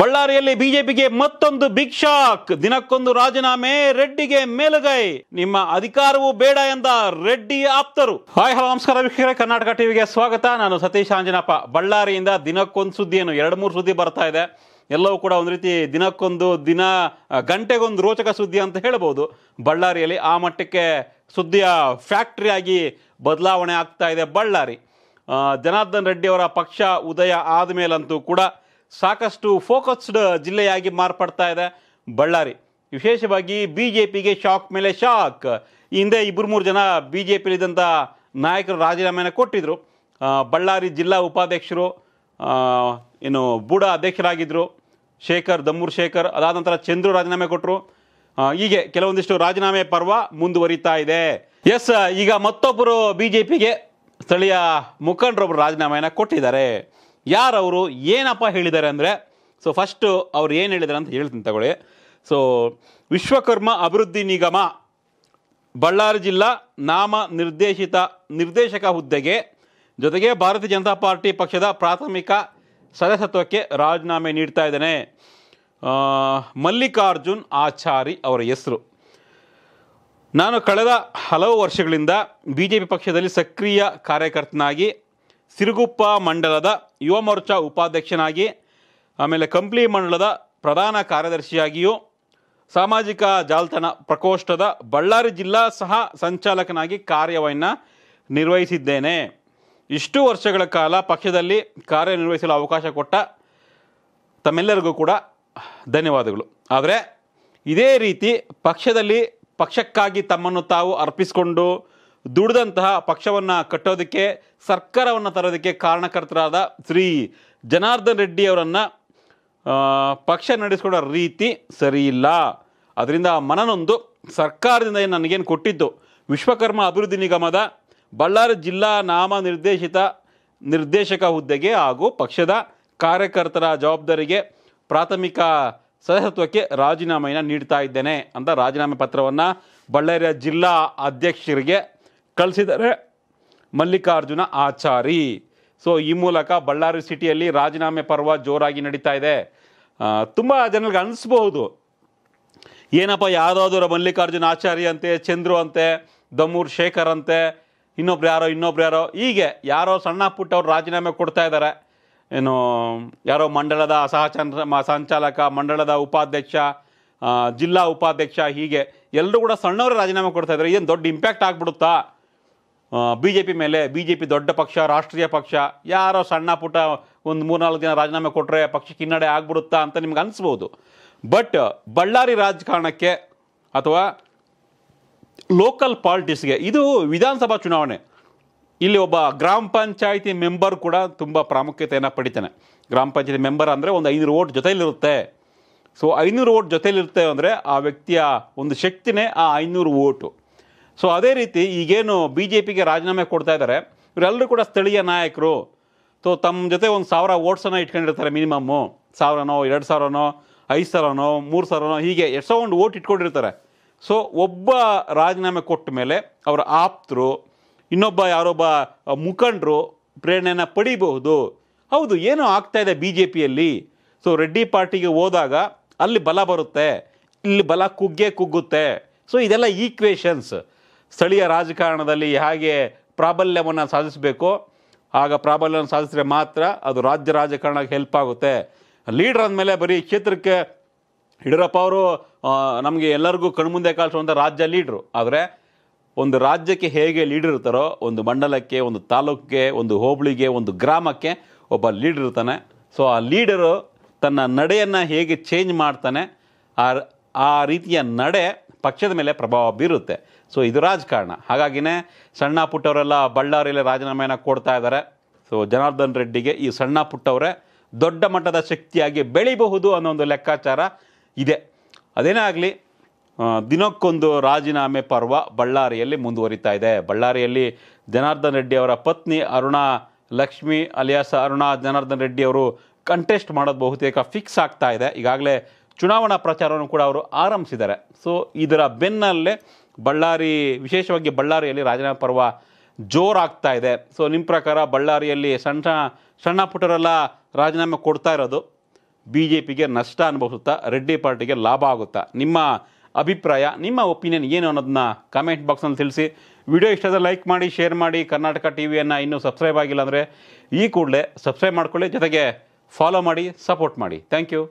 ಬಳ್ಳಾರಿಯಲ್ಲಿ ಬಿಜೆಪಿಗೆ ಮತ್ತೊಂದು ಬಿಗ್ ಶಾಕ್ ದಿನಕ್ಕೊಂದು ರಾಜೀನಾಮೆ ರೆಡ್ಡಿಗೆ ಮೇಲುಗೈ ನಿಮ್ಮ ಅಧಿಕಾರವೂ ಬೇಡ ಎಂದ ರೆಡ್ಡಿ ಆಪ್ತರು ಹಾಯ್ ಹಲೋ ನಮಸ್ಕಾರ ವೀಕ್ಷಕರೇ ಕರ್ನಾಟಕ ಟಿವಿಗೆ ಸ್ವಾಗತ ನಾನು ಸತೀಶ್ ಆಂಜನಪ್ಪ ಬಳ್ಳಾರಿಯಿಂದ ದಿನಕ್ಕೊಂದು ಏನು ಎರಡು ಮೂರು ಸುದ್ದಿ ಬರ್ತಾ ಇದೆ ಎಲ್ಲವೂ ಕೂಡ ಒಂದು ರೀತಿ ದಿನಕ್ಕೊಂದು ದಿನ ಗಂಟೆಗೊಂದು ರೋಚಕ ಸುದ್ದಿ ಅಂತ ಹೇಳಬಹುದು ಬಳ್ಳಾರಿಯಲ್ಲಿ ಆ ಮಟ್ಟಕ್ಕೆ ಸುದ್ದಿಯ ಆಗಿ ಬದಲಾವಣೆ ಆಗ್ತಾ ಇದೆ ಬಳ್ಳಾರಿ ಜನಾರ್ದನ್ ರೆಡ್ಡಿಯವರ ಪಕ್ಷ ಉದಯ ಆದ ಮೇಲಂತೂ ಕೂಡ ಸಾಕಷ್ಟು ಫೋಕಸ್ಡ್ ಜಿಲ್ಲೆಯಾಗಿ ಮಾರ್ಪಡ್ತಾ ಇದೆ ಬಳ್ಳಾರಿ ವಿಶೇಷವಾಗಿ ಬಿ ಜೆ ಪಿಗೆ ಶಾಕ್ ಮೇಲೆ ಶಾಕ್ ಹಿಂದೆ ಇಬ್ಬರು ಮೂರು ಜನ ಬಿ ಜೆ ಪಿಲಿದ್ದಂಥ ನಾಯಕರು ರಾಜೀನಾಮೆನ ಕೊಟ್ಟಿದ್ದರು ಬಳ್ಳಾರಿ ಜಿಲ್ಲಾ ಉಪಾಧ್ಯಕ್ಷರು ಏನು ಬೂಡ ಅಧ್ಯಕ್ಷರಾಗಿದ್ದರು ಶೇಖರ್ ದಮ್ಮೂರ್ ಶೇಖರ್ ಅದಾದ ನಂತರ ಚಂದ್ರು ರಾಜೀನಾಮೆ ಕೊಟ್ಟರು ಹೀಗೆ ಕೆಲವೊಂದಿಷ್ಟು ರಾಜೀನಾಮೆ ಪರ್ವ ಮುಂದುವರಿತಾ ಇದೆ ಎಸ್ ಈಗ ಮತ್ತೊಬ್ಬರು ಬಿ ಜೆ ಪಿಗೆ ಸ್ಥಳೀಯ ಮುಖಂಡರೊಬ್ಬರು ರಾಜೀನಾಮೆಯನ್ನು ಕೊಟ್ಟಿದ್ದಾರೆ ಯಾರವರು ಏನಪ್ಪ ಹೇಳಿದ್ದಾರೆ ಅಂದರೆ ಸೊ ಫಸ್ಟು ಅವ್ರು ಏನು ಹೇಳಿದ್ದಾರೆ ಅಂತ ಹೇಳ್ತೀನಿ ತಗೊಳ್ಳಿ ಸೊ ವಿಶ್ವಕರ್ಮ ಅಭಿವೃದ್ಧಿ ನಿಗಮ ಬಳ್ಳಾರಿ ಜಿಲ್ಲಾ ನಾಮ ನಿರ್ದೇಶಿತ ನಿರ್ದೇಶಕ ಹುದ್ದೆಗೆ ಜೊತೆಗೆ ಭಾರತೀಯ ಜನತಾ ಪಾರ್ಟಿ ಪಕ್ಷದ ಪ್ರಾಥಮಿಕ ಸದಸ್ಯತ್ವಕ್ಕೆ ರಾಜೀನಾಮೆ ನೀಡ್ತಾ ಇದ್ದೇನೆ ಮಲ್ಲಿಕಾರ್ಜುನ್ ಆಚಾರಿ ಅವರ ಹೆಸರು ನಾನು ಕಳೆದ ಹಲವು ವರ್ಷಗಳಿಂದ ಬಿ ಜೆ ಪಿ ಪಕ್ಷದಲ್ಲಿ ಸಕ್ರಿಯ ಕಾರ್ಯಕರ್ತನಾಗಿ ಸಿರುಗುಪ್ಪ ಮಂಡಲದ ಯುವ ಮೋರ್ಚಾ ಉಪಾಧ್ಯಕ್ಷನಾಗಿ ಆಮೇಲೆ ಕಂಪ್ಲಿ ಮಂಡಲದ ಪ್ರಧಾನ ಕಾರ್ಯದರ್ಶಿಯಾಗಿಯೂ ಸಾಮಾಜಿಕ ಜಾಲತಾಣ ಪ್ರಕೋಷ್ಠದ ಬಳ್ಳಾರಿ ಜಿಲ್ಲಾ ಸಹ ಸಂಚಾಲಕನಾಗಿ ಕಾರ್ಯವನ್ನು ನಿರ್ವಹಿಸಿದ್ದೇನೆ ಇಷ್ಟು ವರ್ಷಗಳ ಕಾಲ ಪಕ್ಷದಲ್ಲಿ ಕಾರ್ಯನಿರ್ವಹಿಸಲು ಅವಕಾಶ ಕೊಟ್ಟ ತಮ್ಮೆಲ್ಲರಿಗೂ ಕೂಡ ಧನ್ಯವಾದಗಳು ಆದರೆ ಇದೇ ರೀತಿ ಪಕ್ಷದಲ್ಲಿ ಪಕ್ಷಕ್ಕಾಗಿ ತಮ್ಮನ್ನು ತಾವು ಅರ್ಪಿಸಿಕೊಂಡು ದುಡಿದಂತಹ ಪಕ್ಷವನ್ನು ಕಟ್ಟೋದಕ್ಕೆ ಸರ್ಕಾರವನ್ನು ತರೋದಕ್ಕೆ ಕಾರಣಕರ್ತರಾದ ಶ್ರೀ ಜನಾರ್ದನ್ ರೆಡ್ಡಿ ಅವರನ್ನು ಪಕ್ಷ ನಡೆಸಿಕೊಡೋ ರೀತಿ ಸರಿಯಿಲ್ಲ ಅದರಿಂದ ಮನನೊಂದು ಸರ್ಕಾರದಿಂದ ಏನು ನನಗೇನು ಕೊಟ್ಟಿದ್ದು ವಿಶ್ವಕರ್ಮ ಅಭಿವೃದ್ಧಿ ನಿಗಮದ ಬಳ್ಳಾರಿ ಜಿಲ್ಲಾ ನಾಮ ನಿರ್ದೇಶಿತ ನಿರ್ದೇಶಕ ಹುದ್ದೆಗೆ ಹಾಗೂ ಪಕ್ಷದ ಕಾರ್ಯಕರ್ತರ ಜವಾಬ್ದಾರಿಗೆ ಪ್ರಾಥಮಿಕ ಸದಸ್ಯತ್ವಕ್ಕೆ ರಾಜೀನಾಮೆಯನ್ನು ನೀಡ್ತಾ ಇದ್ದೇನೆ ಅಂತ ರಾಜೀನಾಮೆ ಪತ್ರವನ್ನು ಬಳ್ಳಾರಿಯ ಜಿಲ್ಲಾ ಅಧ್ಯಕ್ಷರಿಗೆ ಕಳಿಸಿದರೆ ಮಲ್ಲಿಕಾರ್ಜುನ ಆಚಾರಿ ಸೊ ಈ ಮೂಲಕ ಬಳ್ಳಾರಿ ಸಿಟಿಯಲ್ಲಿ ರಾಜೀನಾಮೆ ಪರ್ವ ಜೋರಾಗಿ ನಡೀತಾ ಇದೆ ತುಂಬ ಜನರಿಗೆ ಅನಿಸ್ಬಹುದು ಏನಪ್ಪ ಯಾವುದಾದ್ರು ಮಲ್ಲಿಕಾರ್ಜುನ ಆಚಾರಿ ಅಂತೆ ಚಂದ್ರು ಅಂತೆ ದಮ್ಮೂರ್ ಶೇಖರ್ ಅಂತೆ ಇನ್ನೊಬ್ರು ಯಾರೋ ಇನ್ನೊಬ್ರು ಯಾರೋ ಹೀಗೆ ಯಾರೋ ಸಣ್ಣ ಪುಟ್ಟವ್ರು ರಾಜೀನಾಮೆ ಕೊಡ್ತಾ ಇದ್ದಾರೆ ಏನು ಯಾರೋ ಮಂಡಳದ ಸಹ ಸಂಚಾಲಕ ಮಂಡಳದ ಉಪಾಧ್ಯಕ್ಷ ಜಿಲ್ಲಾ ಉಪಾಧ್ಯಕ್ಷ ಹೀಗೆ ಎಲ್ಲರೂ ಕೂಡ ಸಣ್ಣವರು ರಾಜೀನಾಮೆ ಕೊಡ್ತಾ ಇದ್ದಾರೆ ಏನು ದೊಡ್ಡ ಇಂಪ್ಯಾಕ್ಟ್ ಆಗಿಬಿಡುತ್ತಾ ಬಿ ಜೆ ಪಿ ಮೇಲೆ ಬಿ ಜೆ ಪಿ ದೊಡ್ಡ ಪಕ್ಷ ರಾಷ್ಟ್ರೀಯ ಪಕ್ಷ ಯಾರೋ ಸಣ್ಣ ಪುಟ್ಟ ಒಂದು ಮೂರ್ನಾಲ್ಕು ದಿನ ರಾಜೀನಾಮೆ ಕೊಟ್ಟರೆ ಪಕ್ಷಕ್ಕೆ ಹಿನ್ನಡೆ ಆಗ್ಬಿಡುತ್ತಾ ಅಂತ ನಿಮ್ಗೆ ಅನಿಸ್ಬೋದು ಬಟ್ ಬಳ್ಳಾರಿ ರಾಜಕಾರಣಕ್ಕೆ ಅಥವಾ ಲೋಕಲ್ ಪಾಲಿಟಿಕ್ಸ್ಗೆ ಇದು ವಿಧಾನಸಭಾ ಚುನಾವಣೆ ಇಲ್ಲಿ ಒಬ್ಬ ಗ್ರಾಮ ಪಂಚಾಯಿತಿ ಮೆಂಬರ್ ಕೂಡ ತುಂಬ ಪ್ರಾಮುಖ್ಯತೆಯನ್ನು ಪಡಿತಾನೆ ಗ್ರಾಮ ಪಂಚಾಯತಿ ಮೆಂಬರ್ ಅಂದರೆ ಒಂದು ಐನೂರು ಓಟ್ ಜೊತೆಯಲ್ಲಿರುತ್ತೆ ಸೊ ಐನೂರು ಓಟ್ ಜೊತೆಯಲ್ಲಿರುತ್ತೆ ಅಂದರೆ ಆ ವ್ಯಕ್ತಿಯ ಒಂದು ಶಕ್ತಿನೇ ಆ ಐನೂರು ಓಟು ಸೊ ಅದೇ ರೀತಿ ಈಗೇನು ಬಿ ಜೆ ಪಿಗೆ ರಾಜೀನಾಮೆ ಕೊಡ್ತಾ ಇದ್ದಾರೆ ಇವರೆಲ್ಲರೂ ಕೂಡ ಸ್ಥಳೀಯ ನಾಯಕರು ಸೊ ತಮ್ಮ ಜೊತೆ ಒಂದು ಸಾವಿರ ಓಟ್ಸನ್ನು ಇಟ್ಕೊಂಡಿರ್ತಾರೆ ಮಿನಿಮಮ್ಮು ಸಾವಿರನೋ ಎರಡು ಸಾವಿರನೋ ಐದು ಸಾವಿರನೋ ಮೂರು ಸಾವಿರನೋ ಹೀಗೆ ಸಾವಿರ ಒಂದು ಓಟ್ ಇಟ್ಕೊಂಡಿರ್ತಾರೆ ಸೊ ಒಬ್ಬ ರಾಜೀನಾಮೆ ಕೊಟ್ಟ ಮೇಲೆ ಅವರ ಆಪ್ತರು ಇನ್ನೊಬ್ಬ ಯಾರೊಬ್ಬ ಮುಖಂಡರು ಪ್ರೇರಣೆಯನ್ನು ಪಡೀಬಹುದು ಹೌದು ಏನೋ ಇದೆ ಬಿ ಜೆ ಪಿಯಲ್ಲಿ ಸೊ ರೆಡ್ಡಿ ಪಾರ್ಟಿಗೆ ಹೋದಾಗ ಅಲ್ಲಿ ಬಲ ಬರುತ್ತೆ ಇಲ್ಲಿ ಬಲ ಕುಗ್ಗೆ ಕುಗ್ಗುತ್ತೆ ಸೊ ಇದೆಲ್ಲ ಈಕ್ವೇಷನ್ಸ್ ಸ್ಥಳೀಯ ರಾಜಕಾರಣದಲ್ಲಿ ಹೇಗೆ ಪ್ರಾಬಲ್ಯವನ್ನು ಸಾಧಿಸಬೇಕು ಆಗ ಪ್ರಾಬಲ್ಯವನ್ನು ಸಾಧಿಸಿದ್ರೆ ಮಾತ್ರ ಅದು ರಾಜ್ಯ ರಾಜಕಾರಣಕ್ಕೆ ಹೆಲ್ಪ್ ಆಗುತ್ತೆ ಲೀಡರ್ ಅಂದಮೇಲೆ ಬರೀ ಕ್ಷೇತ್ರಕ್ಕೆ ಯಡಿಯೂರಪ್ಪ ಅವರು ನಮಗೆ ಎಲ್ಲರಿಗೂ ಕಣ್ಮುಂದೆ ಕಾಲಿಸುವಂಥ ರಾಜ್ಯ ಲೀಡ್ರು ಆದರೆ ಒಂದು ರಾಜ್ಯಕ್ಕೆ ಹೇಗೆ ಲೀಡರ್ ಇರ್ತಾರೋ ಒಂದು ಮಂಡಲಕ್ಕೆ ಒಂದು ತಾಲೂಕಿಗೆ ಒಂದು ಹೋಬಳಿಗೆ ಒಂದು ಗ್ರಾಮಕ್ಕೆ ಒಬ್ಬ ಲೀಡರ್ ಇರ್ತಾನೆ ಸೊ ಆ ಲೀಡರು ತನ್ನ ನಡೆಯನ್ನು ಹೇಗೆ ಚೇಂಜ್ ಮಾಡ್ತಾನೆ ಆ ಆ ರೀತಿಯ ನಡೆ ಪಕ್ಷದ ಮೇಲೆ ಪ್ರಭಾವ ಬೀರುತ್ತೆ ಸೊ ಇದು ರಾಜಕಾರಣ ಹಾಗಾಗಿನೇ ಸಣ್ಣ ಪುಟ್ಟವರೆಲ್ಲ ಬಳ್ಳಾರಿಯಲ್ಲಿ ರಾಜೀನಾಮೆಯನ್ನು ಕೊಡ್ತಾ ಇದ್ದಾರೆ ಸೊ ಜನಾರ್ದನ್ ರೆಡ್ಡಿಗೆ ಈ ಸಣ್ಣ ಪುಟ್ಟವರೇ ದೊಡ್ಡ ಮಟ್ಟದ ಶಕ್ತಿಯಾಗಿ ಬೆಳಿಬಹುದು ಅನ್ನೋ ಒಂದು ಲೆಕ್ಕಾಚಾರ ಇದೆ ಅದೇನೇ ಆಗಲಿ ದಿನಕ್ಕೊಂದು ರಾಜೀನಾಮೆ ಪರ್ವ ಬಳ್ಳಾರಿಯಲ್ಲಿ ಮುಂದುವರಿತಾ ಇದೆ ಬಳ್ಳಾರಿಯಲ್ಲಿ ಜನಾರ್ದನ್ ರೆಡ್ಡಿ ಅವರ ಪತ್ನಿ ಅರುಣಾ ಲಕ್ಷ್ಮಿ ಅಲಿಯಾಸ ಅರುಣಾ ಜನಾರ್ದನ್ ರೆಡ್ಡಿ ಅವರು ಕಂಟೆಸ್ಟ್ ಮಾಡೋದು ಬಹುತೇಕ ಫಿಕ್ಸ್ ಆಗ್ತಾ ಇದೆ ಈಗಾಗಲೇ ಚುನಾವಣಾ ಪ್ರಚಾರವನ್ನು ಕೂಡ ಅವರು ಆರಂಭಿಸಿದ್ದಾರೆ ಸೊ ಇದರ ಬೆನ್ನಲ್ಲೇ ಬಳ್ಳಾರಿ ವಿಶೇಷವಾಗಿ ಬಳ್ಳಾರಿಯಲ್ಲಿ ರಾಜೀನಾಮೆ ಪರ್ವ ಜೋರಾಗ್ತಾ ಇದೆ ಸೊ ನಿಮ್ಮ ಪ್ರಕಾರ ಬಳ್ಳಾರಿಯಲ್ಲಿ ಸಣ್ಣ ಸಣ್ಣ ಪುಟ್ಟರೆಲ್ಲ ರಾಜೀನಾಮೆ ಕೊಡ್ತಾ ಇರೋದು ಬಿ ಜೆ ಪಿಗೆ ನಷ್ಟ ಅನುಭವಿಸುತ್ತಾ ರೆಡ್ಡಿ ಪಾರ್ಟಿಗೆ ಲಾಭ ಆಗುತ್ತಾ ನಿಮ್ಮ ಅಭಿಪ್ರಾಯ ನಿಮ್ಮ ಒಪಿನಿಯನ್ ಏನು ಅನ್ನೋದನ್ನ ಕಮೆಂಟ್ ಬಾಕ್ಸ್ನಲ್ಲಿ ತಿಳಿಸಿ ವಿಡಿಯೋ ಇಷ್ಟ ಲೈಕ್ ಮಾಡಿ ಶೇರ್ ಮಾಡಿ ಕರ್ನಾಟಕ ಟಿ ವಿಯನ್ನು ಇನ್ನೂ ಸಬ್ಸ್ಕ್ರೈಬ್ ಆಗಿಲ್ಲ ಅಂದರೆ ಈ ಕೂಡಲೇ ಸಬ್ಸ್ಕ್ರೈಬ್ ಮಾಡ್ಕೊಳ್ಳಿ ಜೊತೆಗೆ ಫಾಲೋ ಮಾಡಿ ಸಪೋರ್ಟ್ ಮಾಡಿ ಥ್ಯಾಂಕ್ ಯು